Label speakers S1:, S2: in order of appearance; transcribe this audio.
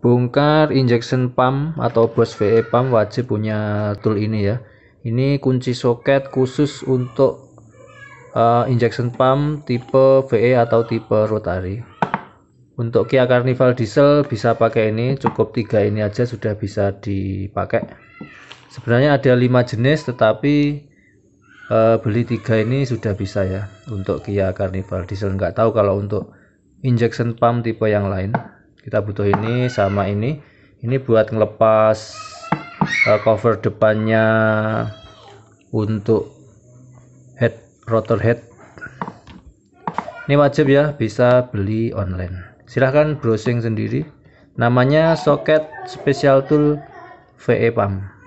S1: bongkar injection pump atau bos VE pump wajib punya tool ini ya ini kunci soket khusus untuk uh, injection pump tipe VE atau tipe rotary untuk Kia Carnival diesel bisa pakai ini cukup tiga ini aja sudah bisa dipakai sebenarnya ada lima jenis tetapi uh, beli tiga ini sudah bisa ya untuk Kia Carnival diesel nggak tahu kalau untuk injection pump tipe yang lain kita butuh ini sama ini ini buat ngelepas uh, cover depannya untuk head rotor head ini wajib ya bisa beli online silahkan browsing sendiri namanya soket special tool VE pump